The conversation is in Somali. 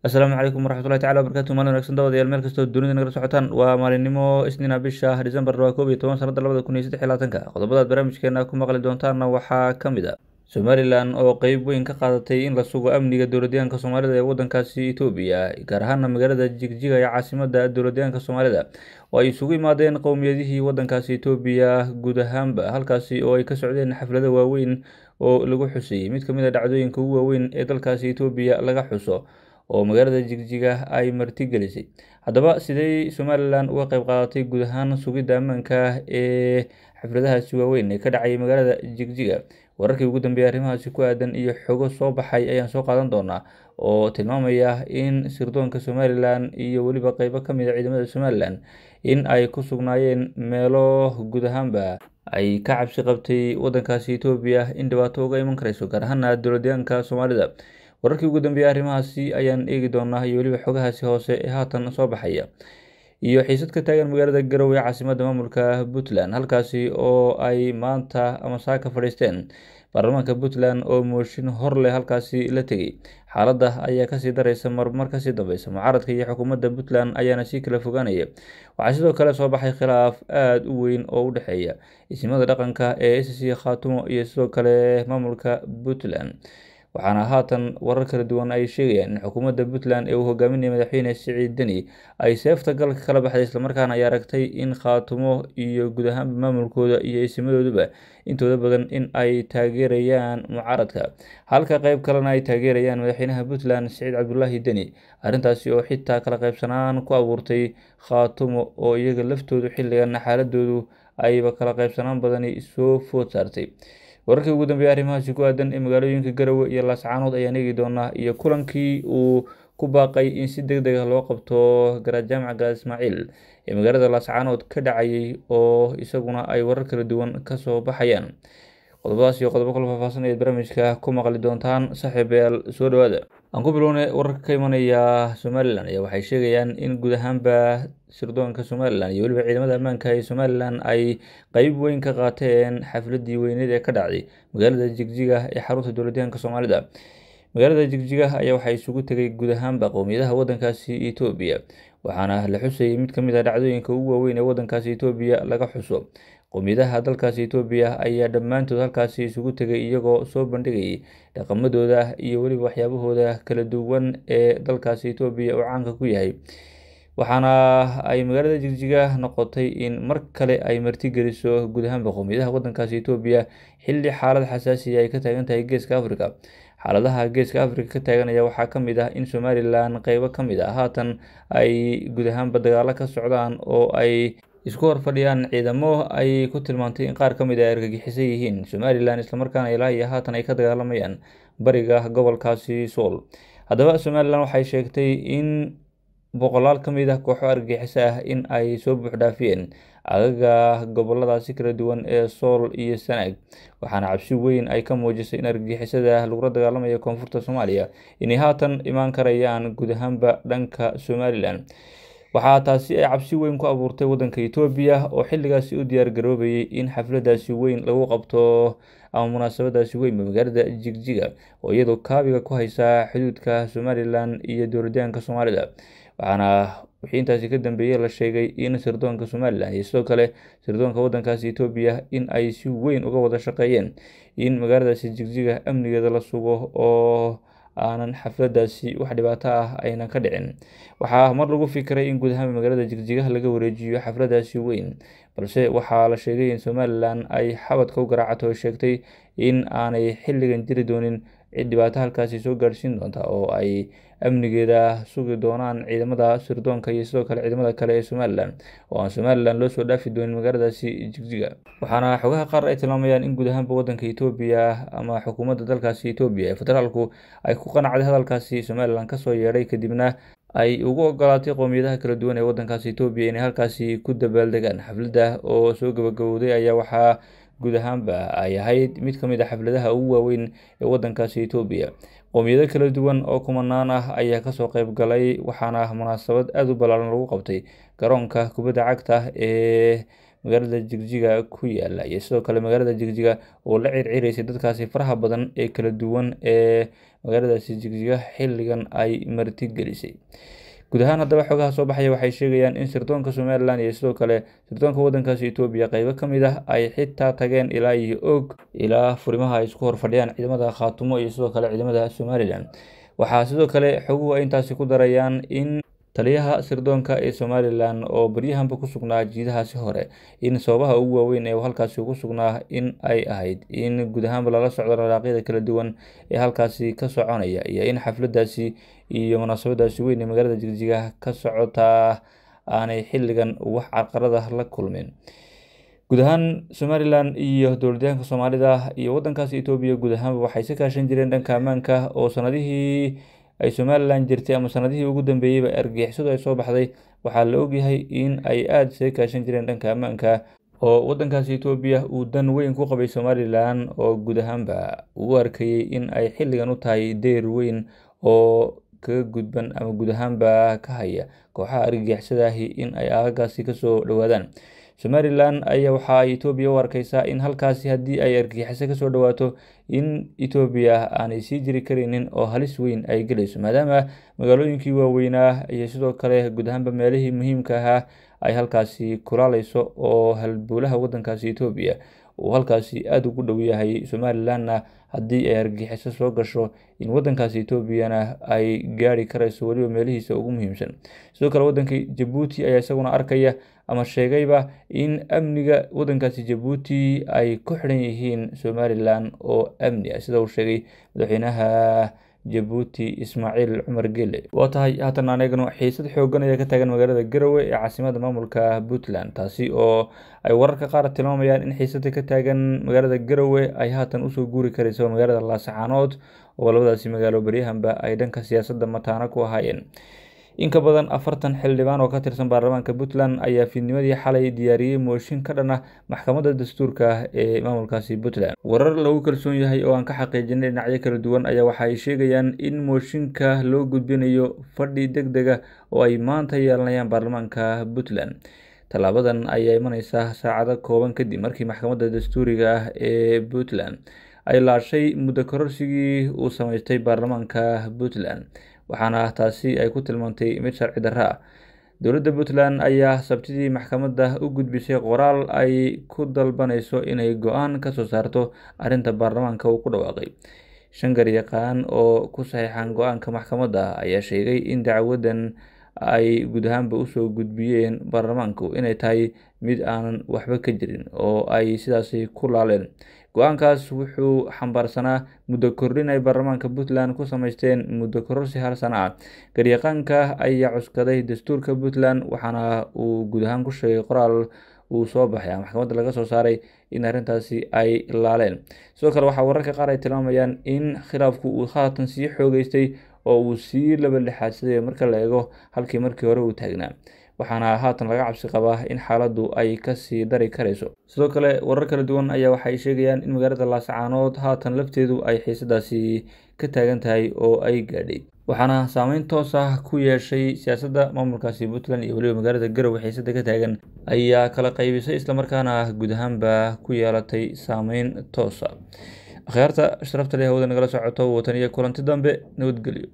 asalaamu calaykum waraxmatullahi tacala wabarkatu maalin wanagsan dabadayaal meel kastoo dunida nagala socotaan waa maalinimo isniina bisha decembar waa koob iyo toban sanadda labada kun iyo saddex labaatanka qodobadaad barnaamijkeena ku maqli doontaanna waxaa ka mid a ah. somalilan oo qeyb weyn ka qaadatay in la sugo amniga dowladyahanka soomaalida ee waddankaasi etoobiya gaar ahaana magaalada jigjiga ee caasimada dowladyahanka soomaalida oo ay isugu imaadeen qowmiyadihii waddankaasi etoobiya guud ahaanba halkaasi oo ay ka socdeen xaflada waaweyn oo lagu xusiyey mid ka mid a ah dhacdooyinka ugu waaweyn ee dalkaasi etoobiya laga xuso oo magaalada jigjiga ay marti gelisay haddaba siday somalilan uga qayb qaadatay guud ahaan sugidda ammaanka ee xafladahaasi waaweyn ee ka dhacay magaalada jigjiga wararkii ugu dambeeyay arrimahaasi ku aadan iyo xogo soo baxay ayaan soo qaadan doonaa oo tilmaamaya in sirdoonka somalilan iyo weliba qeybo ka mid a ah ciidamada somalilan in ay ku sugnaayeen meelo guud ahaanba ay ka cabsi qabtay waddankaasi etoobiya in dhibaato uga iman karayso gaar ahaana dowladyaanka soomaalida wararkii ugu dambeeyey arrimahaasi ayaan eegi doonaa iyo weliba xogahaasi hoose ee haatan soo baxaya iyo xiisad ka taagan magaalada garowe ee caasimadda maamulka puntland halkaasi oo ay maanta ama saaka fadhiisteen baarlamaanka puntland oo mooshin hor leh halkaasi la tegey xaaladda ayaa kasii dareysa marmar kasii dambeysa mucaaradka iyo xukuumadda puntland ayaana sii kala fogaanaya waxaa sidoo kale soo baxay khilaaf aada u weyn oo u dhexeeya isimada dhaqanka ee sc khaatumo iyo sidoo kale maamulka puntland waxaana haatan warar kala duwan ay sheegayaan in xukuumadda puntland ee uu hogaaminaya madaxweyne siciid deni ay seefta galka kala baxday islamarkaana ay aragtay in khaatumo iyo guud ahaanba maamulkooda iyo isimadooduba intooda badan in ay taageerayaan mucaaradka halka qeyb kalena ay taageerayaan madaxweynaha puntland siciid cabdulaahi deni arrintaasi oo xitaa kala qaybsanaan ku abuurtay khaatumo oo iyaga laftoodu xilligan xaaladoodu ayba kala qaybsanaan badani soo food saartay wararkii ugu dambeeyay arrimahaasi ku aadan ee magaalooyinka garowe iyo laascaanood ayaa eegi doonaa iyo kulankii uu ku baaqay in si deg deg ah loo qabto garaad jaamac gaad ismaaciil ee magaalada laascaanood ka dhacayay oo isaguna ay warar kala duwan kasoo baxayaan qodobadaas iyo qodobo kala faahfaasan ayaad barnaamijka ku maqli doontaan saaxiibayaal soo dhawaada aan ku bilowna wararka ka imanaya somalilan ayaa waxay sheegayaan in guud ahaanba sirdoonka somalilan iyo weliba ciidamada ammaanka ee somalilan ay qeyb weyn ka qaateen xafladii weyneed ee ka dhacday magaalada jigjiga ee xarunta dowladeenka soomaalida magaalada jigjiga ayaa waxaa isugu tegay guud ahaanba qowmiyadaha wadankaasi etoobiya waxaana la xusayay mid ka mid ah dhacdooyinka ugu waaweyn ee wadankaasi etoobiya laga xuso qowmiyadaha dalkaasi etoobiya ayaa dhammaantood halkaasi isugu tegay iyagoo soo bandhigay dhaqamadooda iyo weliba waxyaabahooda kala duwan ee dalkaasi etoobiya uu caanka ku yahay waxaana ay magaalada jigjiga noqotay in mar kale ay marti geliso ahaanba qowmiyadaha wadankaasi etoobiya xilli xaalad xasaasiya ay ka taagan tahay geeska africa xaaladaha geeska africa ka taaganaya waxaa ka mid ah in somalilan qeybo ka mid a ah, haatan ay guud dagaalo ka socdaan oo ay isku hor fadhiyaan ciidamo ay ku tilmaantay in qaar ka mid a ah argagixisan yihiin somalilan islamarkaana ilaa iyo haatan ay ka dagaalamayaan bariga gobolkaasi sool haddaba somalilan waxay sheegtay in boqolaal ka mid ah kooxo argagixiso ah in ay soo buuxdhaafiyeen agaga goboladaasi kala duwan ee sool iyo sanaag waxaana cabsi weyn ay ka muujisay in argagixisada lagula dagaalamaya koonfurta soomaaliya inay haatan imaan karayaan guud ahaanba dhanka somalilan waxaa taasi ay cabsi weyn ku abuurtay waddanka etoobiya oo xilligaasi u diyaar garoobayay in xafladaasi weyn lagu qabto ama munaasabadaasi weynba magaalada jigjiga oo iyadoo kaabiga ku haysa xuduudka somalilan iyo dowladdaanka soomaalida waxaana wixii ka dambeeyey la sheegay in sirdoonka somalilan iyo sidoo kale sirdoonka waddankaasi etoobiya in ay si weyn uga wada shaqeeyeen in magaaladaasi jigjiga amnigeeda la sugo oo aanan xafladdaasi wax dhibaato ah aynan ka dhicin waxaa mar lagu fikiray in guud ahaan magaalada jigjigaha laga wareejiyo xafladaasi weyn balse waxaa la sheegay in somalilan ay xabadka u garaacato oo sheegtay in aanay xilligan jiri doonin cid dhibaato halkaasi soo gaadhsiin doonta oo ay amnigeeda sugi doonaan ciidamada sirdoonka iyo sidoo kale ciidamada kale ee somalilan oo aan somalilan loo soo dhaafi doonin magaaladaasi jigjiga waxaana xogaha qaar ay tilmaamayaan in guud ahaanba waddanka etoobiya ama xukuumadda dalkaasi etoobiya ee federaalku ay ku qanacday hadalkaasi somalilan kasoo yeedhay kadibna ay ugu ogolaatay qowmiyadaha kala duwan ee waddankaasi etoobiya inay halkaasi ku dabaaldegaan xafladda oo soo gabagabowday ayaa waxaa guud ahaanba ay ahayd mid ka mid a ah xafladaha ugu waaweyn ee waddankaasi etoobiya qowmiyado kala duwan oo kumanaan ah ayaa kasoo qeyb galay waxaana munaasabad aada u ballaaran lagu qabtay garoonka kubadda cagta ee magaalada jigjiga ku yaala iyo sidoo kale magaalada jigjiga oo la circiraysay dadkaasi faraha badan ee kala duwan ee magaaladaasi jigjiga xilligan ay marti gelisay guud ahaan haddaba xogaha soo baxaya waxay sheegayaan in sirdoonka somalilan iyo sidoo kale sirdoonka waddankaasi etoobiya qaybo ka mid ah ay xitaa tageen ilaa iyo og ilaa furimaha ay isku horfadhiyaan ciidamada khaatumo iyo sidoo kale ciidamada somalilan waxaa sidoo kale xoguhu ay intaasi ku darayaan in taliyaha sirdoonka ee somalilan oo baryahanba ku sugnaa jiidahaasi hore in sababaha ugu waaweyn ee halkaasi ugu sugnaa in ay ahayd in guud ahaanba lala socdo dhalaaqyada kala duwan ee halkaasi ka soconaya iyo in xafladaasi iyo munaasabadaasi weyn ee magaalada jigjiga ka socotaa aanay xilligan wax carqarada ah la kulmin guud ahaan somalilan iyo dowladyahanka soomaalida iyo waddankaasi etoobiya guud ahaanba waxay si kaashan jireen dhanka ammaanka oo sanadihii ay somalilan jirtay ama sanadihii ugu dambeeyeyba argixisadu ay soo baxday waxaa la ogyahay in ay aada isaga kaashan jireen dhanka ammaanka oo waddankaasi etoobiya uu dan weyn ku qabay somalilan oo guud ahaanba uu arkayey in ay xilligan u tahay deyr weyn oo kaga gudban ama guud ahaanba ka haya kooxaha argagixisadahi in ay aagaasi kasoo dhowaadaan somalilan ayaa waxaa ay etoobiya u arkeysaa in halkaasi haddii ay argagixiso kasoo dhawaato in etoobiya aanay sii jiri karaynin oo halis weyn ay gelayso maadaama magaalooyinkii waaweynaa iyo sidoo kale guud ahaanba meelihii muhiimka ahaa ay halkaasi kulaaleyso oo halbuulaha wadankaasi etoobiya uu halkaasi aada ugu dhow yahay somalilanna haddii ay argagixiso soo gasho in wadankaasi etoobiyana ay gaari karayso weliba meelihiisa ugu muhiimsan sidoo kale waddanka jabuuti ayaa isaguna arkaya ama sheegayba in amniga waddankaasi jabuuti ay ku xidhan yihiin somalilan oo amni ah sida uu sheegay madaxweynaha jabuuti ismaaciil cumar gele waa tahay haatan anigana xiisad xoogan ayaa ka taagan magaalada garowe ee caasimada maamulka puntland taasi oo ay wararka qaar tilmaamayaan in xiisada ka taagan magaalada garowe ay haatan usoo guuri karayso magaalada laasaxaanood oo labadaasi magaalo baryahanba ay dhanka siyaasada mataano ku ahaayeen in ka badan afartan xildhibaan oo ka tirsan baarlamaanka puntland ayaa fiidnimadii xalay diyaariyey mooshin ka dhan ah maxkamadda dastuurka ah ee maamulkaasi puntland warar lagu kalsoon yahay oo aan ka xaqiijinay dhinacyo kala duwan ayaa waxa ay sheegayaan in mooshinka loo gudbinayo fadhi deg deg a ah oo ay maanta yeelanayaan baarlamaanka puntland tallaabadan ayaa imaneysaa saacado kooban kadib markii maxkamadda dastuuriga ah ee puntland ay laashay muddo kororsigii uu samaystay baarlamaanka puntland waxaana ah taasi ay ku tilmaantay mid sharci darra ah dowladda puntland ayaa sabtidii maxkamadda u gudbisay qoraal ay ku dalbanayso inay go-aan ka soo saarto arrinta baarlamaanka uu ku dhawaaqay shan garyaqaan oo ku saxeixan go-aanka maxkamadda ayaa sheegay in dacwadan ay guud ahaanba usoo gudbiyeen baarlamaanku inay tahay mid aanan waxba ka jirin oo ay sidaasi ku laaleen go-aankaas wuxuu xambaarsanaa muddo kordhin ay baarlamaanka puntland ku samaysteen muddo kororsi hal sana ah garyaqaanka ayaa cuskaday dastuurka puntland waxaana uu guud ahaan ku sheegay qoraal uu soo baxay maxkamadda laga soo saaray in arrintaasi ay laaleen sidoo kale waxaa wararka qaar ay tilmaamayaan in khilaafku uu haatan sii xoogeystay oo uu sii labadhexaadsaday marka la eego halkii markii hore uu taagnaa waxaana haatan laga cabsi qabaa in xaaladdu ay kasii dari karayso sidoo kale warar kala duwan ayaa waxaay sheegayaan in magaalada laascaanood haatan lafteedu ay xiisadaasi ka taagan tahay oo ay gaadhay waxaana saameyn toos ah ku yeeshay siyaasadda maamulkaasi puntland iyo weliba magaalada garowe xiisadda ka taagan ayaa kala qaybisay islamarkaana guud ahaanba ku yeelatay saameyn toosa ah. akhyaarta sharafta leh hawada nagala socoto wataniyo kulanti dambe nabadgelyo